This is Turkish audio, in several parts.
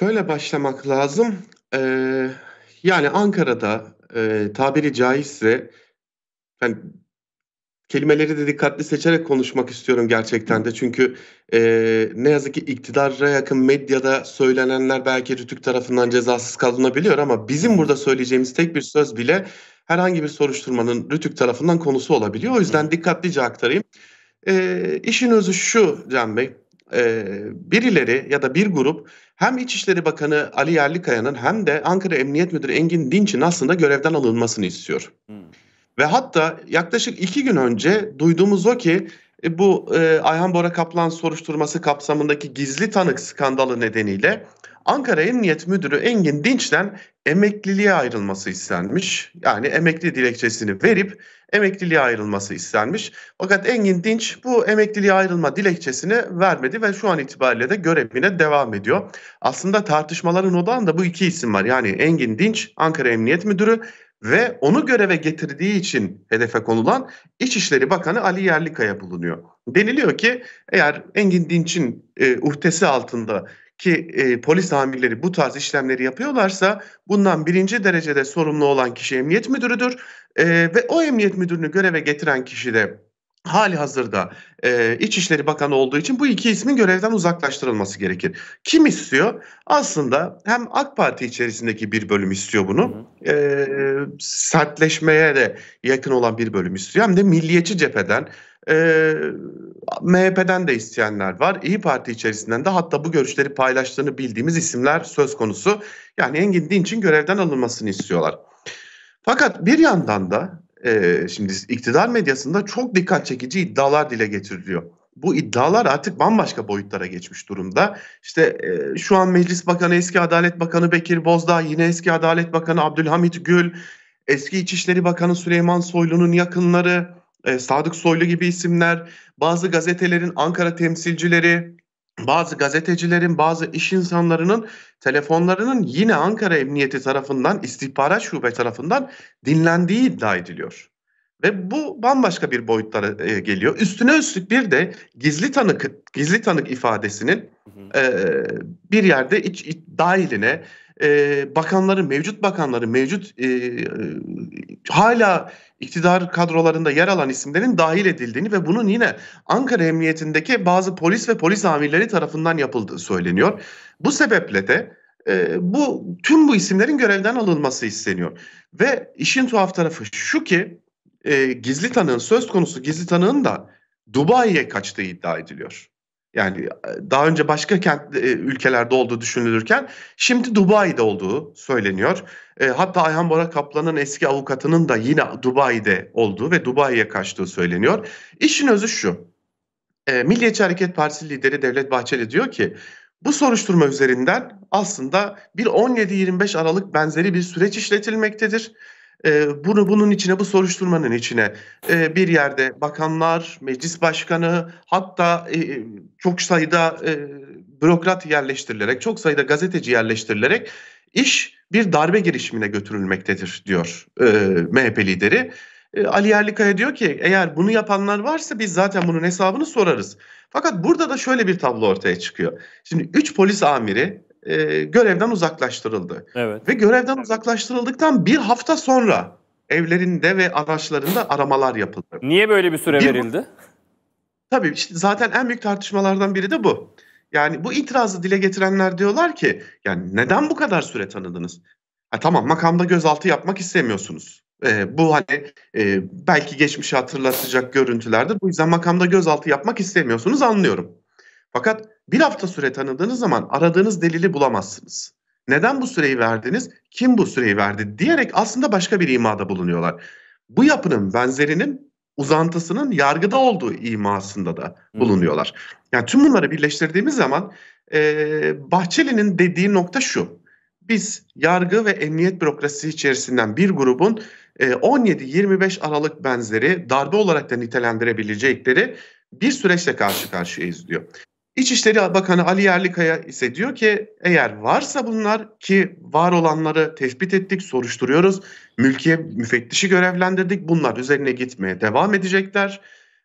Şöyle başlamak lazım. Eee, yani Ankara'da, eee, tabiri caizse, hani, kelimeleri de dikkatli seçerek konuşmak istiyorum gerçekten de. Çünkü, eee, ne yazık ki iktidara yakın medyada söylenenler belki RTÜK tarafından cezasız kalınabiliyor ama bizim burada söyleyeceğimiz tek bir söz bile herhangi bir soruşturmanın RTÜK tarafından konusu olabiliyor. O yüzden dikkatlice aktarayım. Eee, işin özü şu Can Bey, e, birileri ya da bir grup hem İçişleri Bakanı Ali Yerlikaya'nın hem de Ankara Emniyet Müdürü Engin Dinç'in aslında görevden alınmasını istiyor. Hmm. Ve hatta yaklaşık iki gün önce duyduğumuz o ki e, bu e, Ayhan Bora Kaplan soruşturması kapsamındaki gizli tanık skandalı nedeniyle Ankara Emniyet Müdürü Engin Dinç'ten emekliliğe ayrılması istenmiş. Yani emekli dilekçesini verip emekliliğe ayrılması istenmiş. Fakat Engin Dinç bu emekliliğe ayrılma dilekçesini vermedi ve şu an itibariyle de görevine devam ediyor. Aslında tartışmaların odağında bu iki isim var. Yani Engin Dinç Ankara Emniyet Müdürü ve onu göreve getirdiği için hedefe konulan İçişleri Bakanı Ali Yerlikaya bulunuyor. Deniliyor ki eğer Engin Dinç'in e, uhdesi altında ki e, polis amirleri bu tarz işlemleri yapıyorlarsa bundan birinci derecede sorumlu olan kişi emniyet müdürüdür e, ve o emniyet müdürünü göreve getiren kişi de hali hazırda e, İçişleri Bakanı olduğu için bu iki ismin görevden uzaklaştırılması gerekir. Kim istiyor? Aslında hem AK Parti içerisindeki bir bölüm istiyor bunu. E, sertleşmeye de yakın olan bir bölüm istiyor. Hem de milliyetçi cepheden e, ee, MHP'den de isteyenler var. İyi Parti içerisinden de hatta bu görüşleri paylaştığını bildiğimiz isimler söz konusu. Yani Engin Dinç'in görevden alınmasını istiyorlar. Fakat bir yandan da e, şimdi iktidar medyasında çok dikkat çekici iddialar dile getiriliyor. Bu iddialar artık bambaşka boyutlara geçmiş durumda. İşte e, şu an Meclis Bakanı eski Adalet Bakanı Bekir Bozdağ, yine eski Adalet Bakanı Abdülhamit Gül, eski İçişleri Bakanı Süleyman Soylu'nun yakınları, e, Sadık Soylu gibi isimler, bazı gazetelerin Ankara temsilcileri, bazı gazetecilerin, bazı iş insanlarının telefonlarının yine Ankara Emniyeti tarafından, istihbarat şube tarafından dinlendiği iddia ediliyor. Ve bu bambaşka bir boyutlara e, geliyor. Üstüne üstlük bir de gizli tanık gizli tanık ifadesinin e, bir yerde iç, iç dahiline e, bakanları, mevcut bakanları, mevcut e, hala iktidar kadrolarında yer alan isimlerin dahil edildiğini ve bunun yine Ankara Emniyetindeki bazı polis ve polis amirleri tarafından yapıldığı söyleniyor. Bu sebeple de e, bu tüm bu isimlerin görevden alınması isteniyor. Ve işin tuhaf tarafı şu ki e, gizli tanığın söz konusu gizli tanığın da Dubai'ye kaçtığı iddia ediliyor. Yani e, daha önce başka kent e, ülkelerde olduğu düşünülürken şimdi Dubai'de olduğu söyleniyor. E, hatta Ayhan Bora Kaplan'ın eski avukatının da yine Dubai'de olduğu ve Dubai'ye kaçtığı söyleniyor. İşin özü şu. Milliyetçi Hareket Partisi lideri Devlet Bahçeli diyor ki bu soruşturma üzerinden aslında bir 17-25 Aralık benzeri bir süreç işletilmektedir e, bunu bunun içine bu soruşturmanın içine e, bir yerde bakanlar, meclis başkanı hatta e, e, çok sayıda e, bürokrat yerleştirilerek, çok sayıda gazeteci yerleştirilerek iş bir darbe girişimine götürülmektedir diyor e, MHP lideri. E, Ali Yerlikaya diyor ki eğer bunu yapanlar varsa biz zaten bunun hesabını sorarız. Fakat burada da şöyle bir tablo ortaya çıkıyor. Şimdi 3 polis amiri e, görevden uzaklaştırıldı. Evet. Ve görevden uzaklaştırıldıktan bir hafta sonra evlerinde ve araçlarında aramalar yapıldı. Niye böyle bir süre bir, verildi? Tabii işte zaten en büyük tartışmalardan biri de bu. Yani bu itirazı dile getirenler diyorlar ki yani neden bu kadar süre tanıdınız? Ha, tamam makamda gözaltı yapmak istemiyorsunuz. E, bu hani e, belki geçmişi hatırlatacak görüntülerdir. Bu yüzden makamda gözaltı yapmak istemiyorsunuz anlıyorum. Fakat bir hafta süre tanıdığınız zaman aradığınız delili bulamazsınız. Neden bu süreyi verdiniz? Kim bu süreyi verdi? diyerek aslında başka bir imada bulunuyorlar. Bu yapının benzerinin uzantısının yargıda olduğu imasında da bulunuyorlar. Yani tüm bunları birleştirdiğimiz zaman e, Bahçeli'nin dediği nokta şu. Biz yargı ve emniyet bürokrasisi içerisinden bir grubun e, 17-25 Aralık benzeri darbe olarak da nitelendirebilecekleri bir süreçle karşı karşıyayız diyor. İçişleri Bakanı Ali Yerlikaya ise diyor ki eğer varsa bunlar ki var olanları tespit ettik, soruşturuyoruz. Mülkiye müfettişi görevlendirdik. Bunlar üzerine gitmeye devam edecekler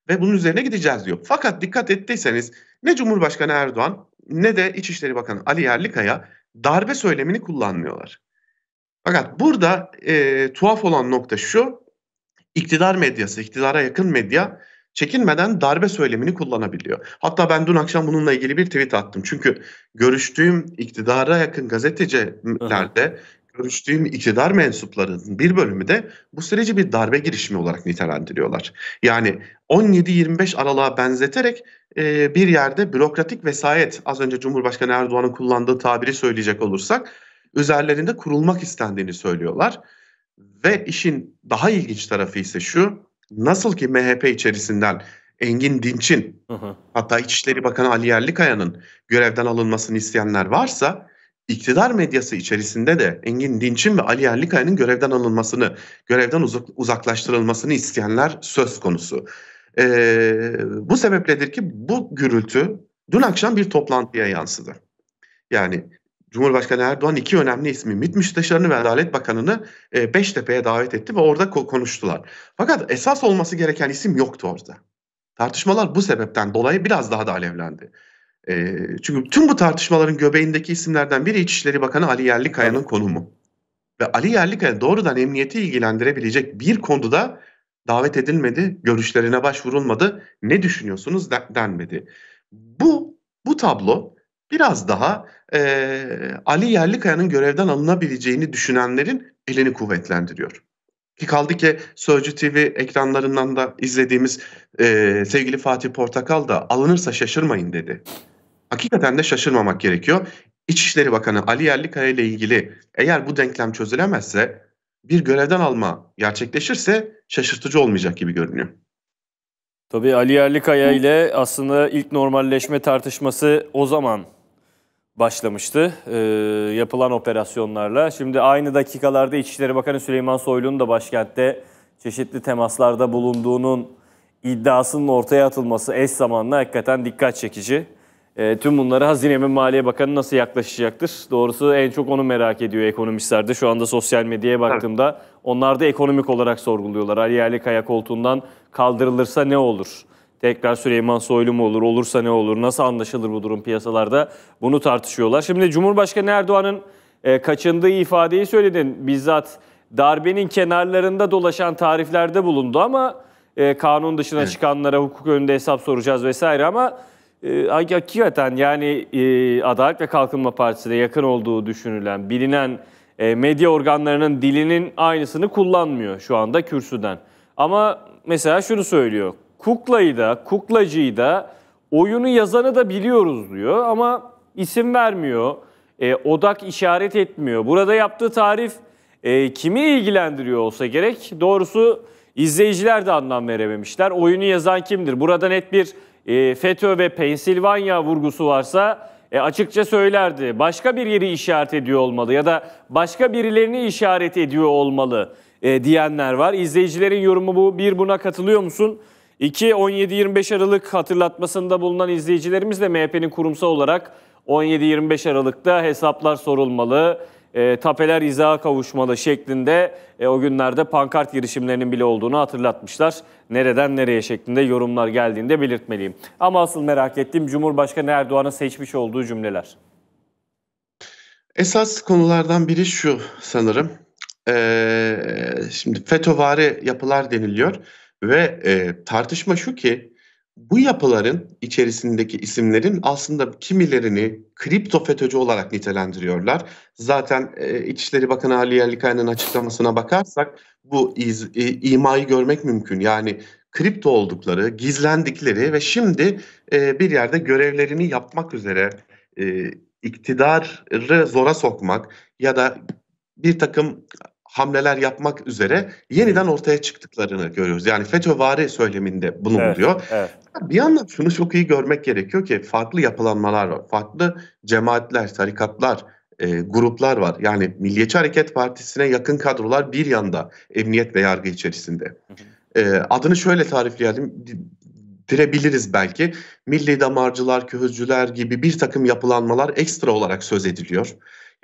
ve bunun üzerine gideceğiz diyor. Fakat dikkat ettiyseniz ne Cumhurbaşkanı Erdoğan ne de İçişleri Bakanı Ali Yerlikaya darbe söylemini kullanmıyorlar. Fakat burada e, tuhaf olan nokta şu, iktidar medyası, iktidara yakın medya çekinmeden darbe söylemini kullanabiliyor. Hatta ben dün akşam bununla ilgili bir tweet attım. Çünkü görüştüğüm iktidara yakın gazetecilerde görüştüğüm iktidar mensuplarının bir bölümü de bu süreci bir darbe girişimi olarak nitelendiriyorlar. Yani 17-25 aralığa benzeterek e, bir yerde bürokratik vesayet, az önce Cumhurbaşkanı Erdoğan'ın kullandığı tabiri söyleyecek olursak, üzerlerinde kurulmak istendiğini söylüyorlar. Ve işin daha ilginç tarafı ise şu, nasıl ki MHP içerisinden Engin Dinç'in hatta İçişleri Bakanı Ali Yerlikaya'nın görevden alınmasını isteyenler varsa iktidar medyası içerisinde de Engin Dinç'in ve Ali Yerlikaya'nın görevden alınmasını, görevden uzaklaştırılmasını isteyenler söz konusu. Ee, bu sebepledir ki bu gürültü dün akşam bir toplantıya yansıdı. Yani Cumhurbaşkanı Erdoğan iki önemli ismi MİT Müsteşarını ve Adalet Bakanı'nı e, Beştepe'ye davet etti ve orada ko- konuştular. Fakat esas olması gereken isim yoktu orada. Tartışmalar bu sebepten dolayı biraz daha da alevlendi. E, çünkü tüm bu tartışmaların göbeğindeki isimlerden biri İçişleri Bakanı Ali Yerlikaya'nın evet. konumu. Ve Ali Yerlikaya doğrudan emniyeti ilgilendirebilecek bir konuda davet edilmedi, görüşlerine başvurulmadı, ne düşünüyorsunuz denmedi. Bu bu tablo biraz daha e, Ali Yerlikaya'nın görevden alınabileceğini düşünenlerin elini kuvvetlendiriyor. Ki kaldı ki Sözcü TV ekranlarından da izlediğimiz e, sevgili Fatih Portakal da alınırsa şaşırmayın dedi. Hakikaten de şaşırmamak gerekiyor. İçişleri Bakanı Ali Yerlikaya ile ilgili eğer bu denklem çözülemezse bir görevden alma gerçekleşirse şaşırtıcı olmayacak gibi görünüyor. Tabii Ali Yerlikaya ile aslında ilk normalleşme tartışması o zaman başlamıştı e, yapılan operasyonlarla. Şimdi aynı dakikalarda İçişleri Bakanı Süleyman Soylu'nun da başkentte çeşitli temaslarda bulunduğunun iddiasının ortaya atılması eş zamanlı hakikaten dikkat çekici. E, tüm bunlara Hazine Maliye Bakanı nasıl yaklaşacaktır? Doğrusu en çok onu merak ediyor ekonomistler de. Şu anda sosyal medyaya baktığımda evet. onlar da ekonomik olarak sorguluyorlar. Ali Yerlikaya koltuğundan kaldırılırsa ne olur? Tekrar Süleyman Soylu mu olur? Olursa ne olur? Nasıl anlaşılır bu durum piyasalarda? Bunu tartışıyorlar. Şimdi Cumhurbaşkanı Erdoğan'ın e, kaçındığı ifadeyi söyledin. Bizzat darbenin kenarlarında dolaşan tariflerde bulundu ama e, kanun dışına evet. çıkanlara hukuk önünde hesap soracağız vesaire ama e, hakikaten yani e, Adalet ve Kalkınma Partisi'ne yakın olduğu düşünülen, bilinen e, medya organlarının dilinin aynısını kullanmıyor şu anda kürsüden. Ama mesela şunu söylüyor. Kuklayı da, kuklacıyı da, oyunu yazanı da biliyoruz diyor ama isim vermiyor. E, odak işaret etmiyor. Burada yaptığı tarif kimi ilgilendiriyor olsa gerek. Doğrusu izleyiciler de anlam verememişler. Oyunu yazan kimdir? Burada net bir e, FETÖ ve Pensilvanya vurgusu varsa e, açıkça söylerdi. Başka bir yeri işaret ediyor olmalı ya da başka birilerini işaret ediyor olmalı e, diyenler var. İzleyicilerin yorumu bu. Bir buna katılıyor musun? 2 17-25 Aralık hatırlatmasında bulunan izleyicilerimiz de MHP'nin kurumsal olarak 17-25 Aralık'ta hesaplar sorulmalı e, tapeler izaha kavuşmalı şeklinde e, o günlerde pankart girişimlerinin bile olduğunu hatırlatmışlar. Nereden nereye şeklinde yorumlar geldiğinde belirtmeliyim. Ama asıl merak ettiğim Cumhurbaşkanı Erdoğan'ın seçmiş olduğu cümleler. Esas konulardan biri şu sanırım. Ee, şimdi FETÖ'vari yapılar deniliyor ve e, tartışma şu ki bu yapıların içerisindeki isimlerin aslında kimilerini kripto FETÖ'cü olarak nitelendiriyorlar. Zaten e, İçişleri Bakanı Ali Yerlikaya'nın açıklamasına bakarsak bu iz, e, imayı görmek mümkün. Yani kripto oldukları, gizlendikleri ve şimdi e, bir yerde görevlerini yapmak üzere e, iktidarı zora sokmak ya da bir takım hamleler yapmak üzere yeniden ortaya çıktıklarını görüyoruz. Yani FETÖ-vari söyleminde bunu evet, buluyor. Evet. Bir yandan şunu çok iyi görmek gerekiyor ki farklı yapılanmalar var. Farklı cemaatler, tarikatlar, e, gruplar var. Yani Milliyetçi Hareket Partisi'ne yakın kadrolar bir yanda emniyet ve yargı içerisinde. E, adını şöyle tarifleyelim direbiliriz belki. Milli damarcılar, köhüzcüler gibi bir takım yapılanmalar ekstra olarak söz ediliyor.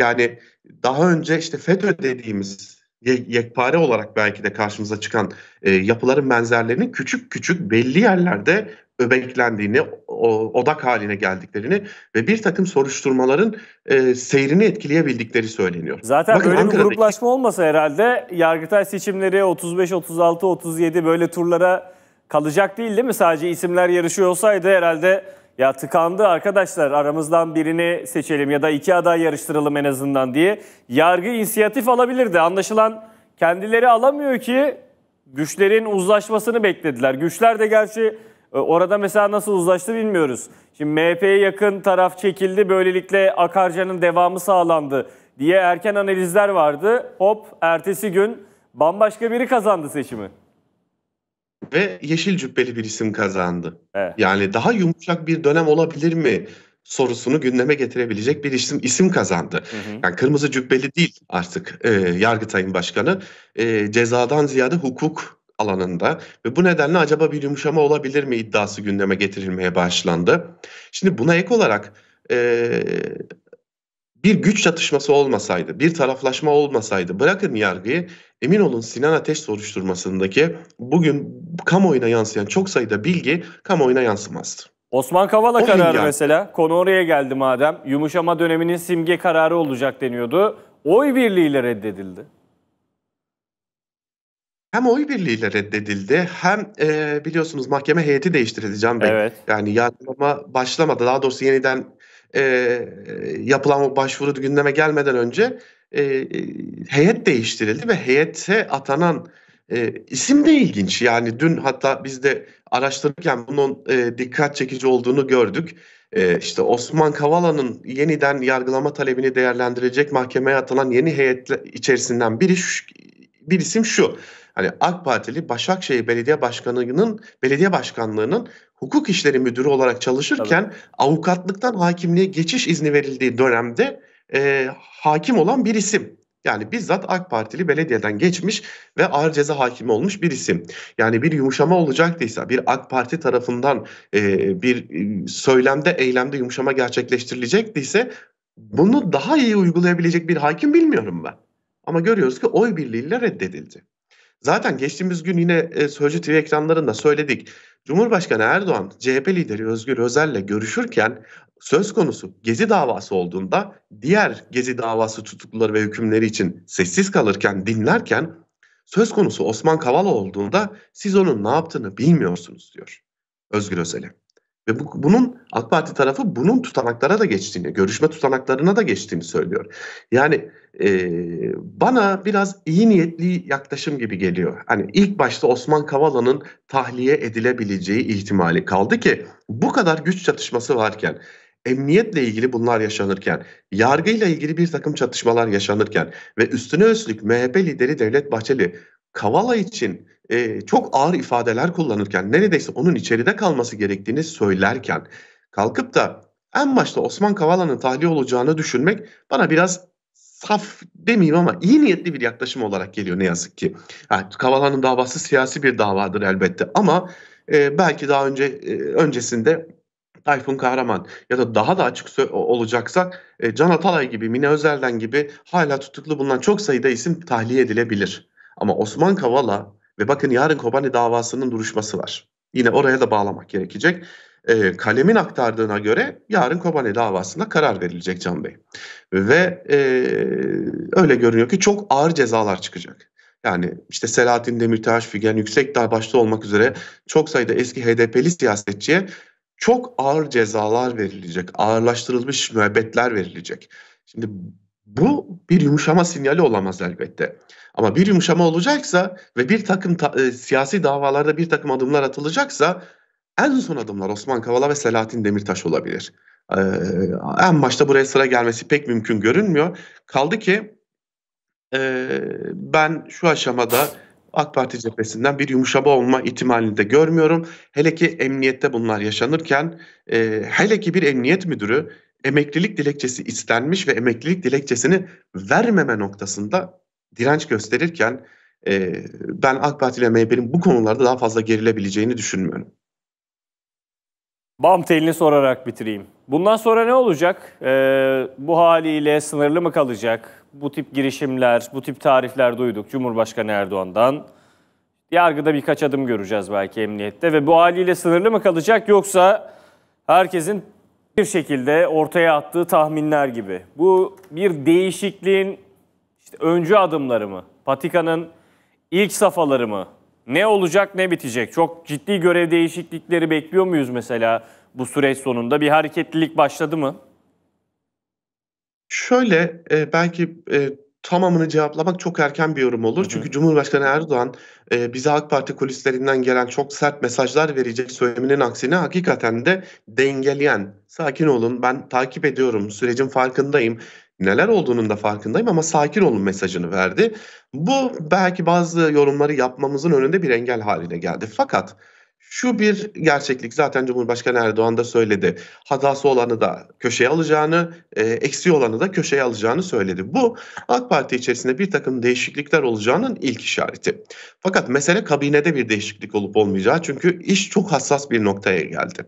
Yani daha önce işte FETÖ dediğimiz yekpare olarak belki de karşımıza çıkan e, yapıların benzerlerinin küçük küçük belli yerlerde öbeklendiğini, o, odak haline geldiklerini ve bir takım soruşturmaların e, seyrini etkileyebildikleri söyleniyor. Zaten Bakın böyle bir gruplaşma olmasa herhalde Yargıtay seçimleri 35, 36, 37 böyle turlara kalacak değil değil mi? Sadece isimler yarışıyor olsaydı herhalde ya tıkandı arkadaşlar aramızdan birini seçelim ya da iki aday yarıştıralım en azından diye. Yargı inisiyatif alabilirdi. Anlaşılan kendileri alamıyor ki güçlerin uzlaşmasını beklediler. Güçler de gerçi e, orada mesela nasıl uzlaştı bilmiyoruz. Şimdi MHP'ye yakın taraf çekildi böylelikle Akarca'nın devamı sağlandı diye erken analizler vardı. Hop ertesi gün bambaşka biri kazandı seçimi ve yeşil cübbeli bir isim kazandı. Evet. Yani daha yumuşak bir dönem olabilir mi sorusunu gündeme getirebilecek bir isim isim kazandı. Hı hı. Yani kırmızı cübbeli değil artık e, Yargıtay'ın başkanı e, cezadan ziyade hukuk alanında ve bu nedenle acaba bir yumuşama olabilir mi iddiası gündeme getirilmeye başlandı. Şimdi buna ek olarak e, bir güç çatışması olmasaydı, bir taraflaşma olmasaydı bırakın yargıyı Emin olun Sinan Ateş soruşturmasındaki bugün kamuoyuna yansıyan çok sayıda bilgi kamuoyuna yansımazdı. Osman Kavala o kararı bilgi... mesela konu oraya geldi madem yumuşama döneminin simge kararı olacak deniyordu. Oy birliğiyle reddedildi. Hem oy birliğiyle reddedildi hem e, biliyorsunuz mahkeme heyeti değiştirildi Can Bey. Evet. Yani yargılama başlamadı daha doğrusu yeniden e, e yapılan o başvuru gündeme gelmeden önce e, heyet değiştirildi ve heyete atanan e, isim de ilginç. Yani dün hatta biz de araştırırken bunun e, dikkat çekici olduğunu gördük. E, işte Osman Kavala'nın yeniden yargılama talebini değerlendirecek mahkemeye atılan yeni heyet içerisinden biri şu, bir isim şu. Hani AK Partili Başakşehir Belediye Başkanı'nın belediye başkanlığının hukuk işleri müdürü olarak çalışırken Tabii. avukatlıktan hakimliğe geçiş izni verildiği dönemde e, hakim olan bir isim. Yani bizzat AK Partili belediyeden geçmiş ve ağır ceza hakimi olmuş bir isim. Yani bir yumuşama olacaktıysa, bir AK Parti tarafından e, bir e, söylemde, eylemde yumuşama gerçekleştirilecekse bunu daha iyi uygulayabilecek bir hakim bilmiyorum ben. Ama görüyoruz ki oy birliğiyle reddedildi. Zaten geçtiğimiz gün yine e, Sözcü TV ekranlarında söyledik. Cumhurbaşkanı Erdoğan CHP lideri Özgür Özel'le görüşürken söz konusu Gezi davası olduğunda diğer Gezi davası tutukluları ve hükümleri için sessiz kalırken dinlerken söz konusu Osman Kavala olduğunda siz onun ne yaptığını bilmiyorsunuz diyor Özgür Özel'e. Ve bu, bunun AK Parti tarafı bunun tutanaklara da geçtiğini, görüşme tutanaklarına da geçtiğini söylüyor. Yani e, bana biraz iyi niyetli yaklaşım gibi geliyor. Hani ilk başta Osman Kavala'nın tahliye edilebileceği ihtimali kaldı ki bu kadar güç çatışması varken emniyetle ilgili bunlar yaşanırken, yargıyla ilgili bir takım çatışmalar yaşanırken ve üstüne üstlük MHP lideri Devlet Bahçeli Kavala için e, çok ağır ifadeler kullanırken neredeyse onun içeride kalması gerektiğini söylerken kalkıp da en başta Osman Kavala'nın tahliye olacağını düşünmek bana biraz saf demeyeyim ama iyi niyetli bir yaklaşım olarak geliyor ne yazık ki. Yani Kavala'nın davası siyasi bir davadır elbette ama e, belki daha önce e, öncesinde Tayfun Kahraman ya da daha da açık olacaksak e, Can Atalay gibi, Mine Özel'den gibi hala tutuklu bulunan çok sayıda isim tahliye edilebilir. Ama Osman Kavala ve bakın yarın Kobani davasının duruşması var. Yine oraya da bağlamak gerekecek. E, kalemin aktardığına göre yarın Kobani davasında karar verilecek Can Bey. Ve e, öyle görünüyor ki çok ağır cezalar çıkacak. Yani işte Selahattin Demirtaş, Figen Yüksekdağ başta olmak üzere çok sayıda eski HDP'li siyasetçiye çok ağır cezalar verilecek, ağırlaştırılmış müebbetler verilecek. Şimdi bu bir yumuşama sinyali olamaz elbette. Ama bir yumuşama olacaksa ve bir takım ta, e, siyasi davalarda bir takım adımlar atılacaksa en son adımlar Osman Kavala ve Selahattin Demirtaş olabilir. Ee, en başta buraya sıra gelmesi pek mümkün görünmüyor. Kaldı ki e, ben şu aşamada AK Parti cephesinden bir yumuşama olma ihtimalini de görmüyorum. Hele ki emniyette bunlar yaşanırken, e, hele ki bir emniyet müdürü emeklilik dilekçesi istenmiş ve emeklilik dilekçesini vermeme noktasında direnç gösterirken e, ben AK Parti ile MHP'nin bu konularda daha fazla gerilebileceğini düşünmüyorum. Bam telini sorarak bitireyim. Bundan sonra ne olacak? Ee, bu haliyle sınırlı mı kalacak? Bu tip girişimler, bu tip tarifler duyduk Cumhurbaşkanı Erdoğan'dan. Yargıda birkaç adım göreceğiz belki emniyette ve bu haliyle sınırlı mı kalacak yoksa herkesin bir şekilde ortaya attığı tahminler gibi. Bu bir değişikliğin işte öncü adımları mı? Patikanın ilk safhaları mı? Ne olacak ne bitecek? Çok ciddi görev değişiklikleri bekliyor muyuz mesela bu süreç sonunda? Bir hareketlilik başladı mı? Şöyle e, belki e, tamamını cevaplamak çok erken bir yorum olur. Hı hı. Çünkü Cumhurbaşkanı Erdoğan e, bize AK Parti kulislerinden gelen çok sert mesajlar verecek söyleminin aksine hakikaten de dengeleyen, sakin olun ben takip ediyorum, sürecin farkındayım, neler olduğunun da farkındayım ama sakin olun mesajını verdi. Bu belki bazı yorumları yapmamızın önünde bir engel haline geldi. Fakat şu bir gerçeklik zaten Cumhurbaşkanı Erdoğan da söyledi. Hatası olanı da köşeye alacağını, e, eksiği olanı da köşeye alacağını söyledi. Bu AK Parti içerisinde bir takım değişiklikler olacağının ilk işareti. Fakat mesele kabinede bir değişiklik olup olmayacağı çünkü iş çok hassas bir noktaya geldi.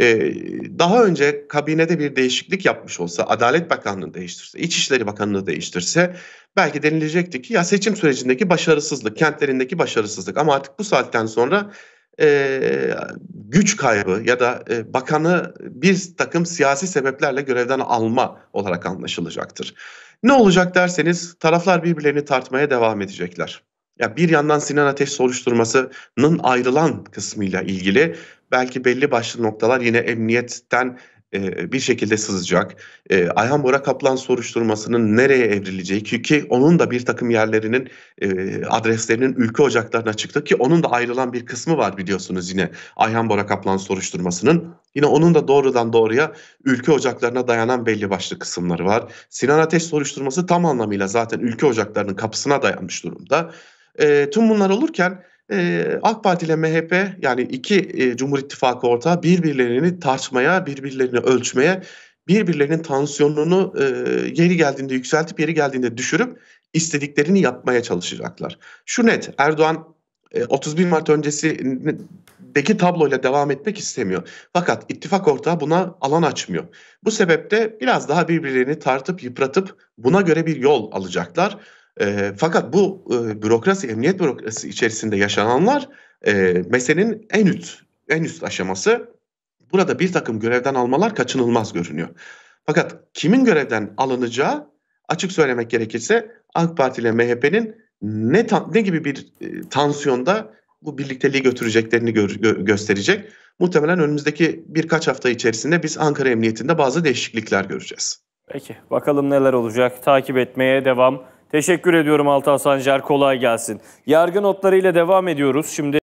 Ee, daha önce kabinede bir değişiklik yapmış olsa, Adalet Bakanlığı değiştirse, İçişleri Bakanlığı değiştirse belki denilecekti ki ya seçim sürecindeki başarısızlık, kentlerindeki başarısızlık ama artık bu saatten sonra e, güç kaybı ya da e, bakanı bir takım siyasi sebeplerle görevden alma olarak anlaşılacaktır. Ne olacak derseniz taraflar birbirlerini tartmaya devam edecekler. Ya bir yandan Sinan Ateş soruşturmasının ayrılan kısmıyla ilgili belki belli başlı noktalar yine emniyetten e, bir şekilde sızacak. E, Ayhan Bora Kaplan soruşturmasının nereye evrileceği ki, onun da bir takım yerlerinin e, adreslerinin ülke ocaklarına çıktı ki onun da ayrılan bir kısmı var biliyorsunuz yine Ayhan Bora Kaplan soruşturmasının. Yine onun da doğrudan doğruya ülke ocaklarına dayanan belli başlı kısımları var. Sinan Ateş soruşturması tam anlamıyla zaten ülke ocaklarının kapısına dayanmış durumda. E, tüm bunlar olurken e, AK Parti ile MHP yani iki e, Cumhur İttifakı ortağı birbirlerini tartmaya, birbirlerini ölçmeye, birbirlerinin tansiyonunu e, yeri geldiğinde yükseltip yeri geldiğinde düşürüp istediklerini yapmaya çalışacaklar. Şu net Erdoğan e, 31 Mart öncesindeki tabloyla devam etmek istemiyor. Fakat ittifak ortağı buna alan açmıyor. Bu sebeple biraz daha birbirlerini tartıp yıpratıp buna göre bir yol alacaklar e, fakat bu e, bürokrasi, emniyet bürokrasi içerisinde yaşananlar e, meselenin en üst, en üst aşaması. Burada bir takım görevden almalar kaçınılmaz görünüyor. Fakat kimin görevden alınacağı açık söylemek gerekirse AK Parti ile MHP'nin ne, ne gibi bir e, tansiyonda bu birlikteliği götüreceklerini gö- gö- gösterecek. Muhtemelen önümüzdeki birkaç hafta içerisinde biz Ankara Emniyetinde bazı değişiklikler göreceğiz. Peki bakalım neler olacak. Takip etmeye devam Teşekkür ediyorum Altan Sancar. Kolay gelsin. Yargı notlarıyla devam ediyoruz. Şimdi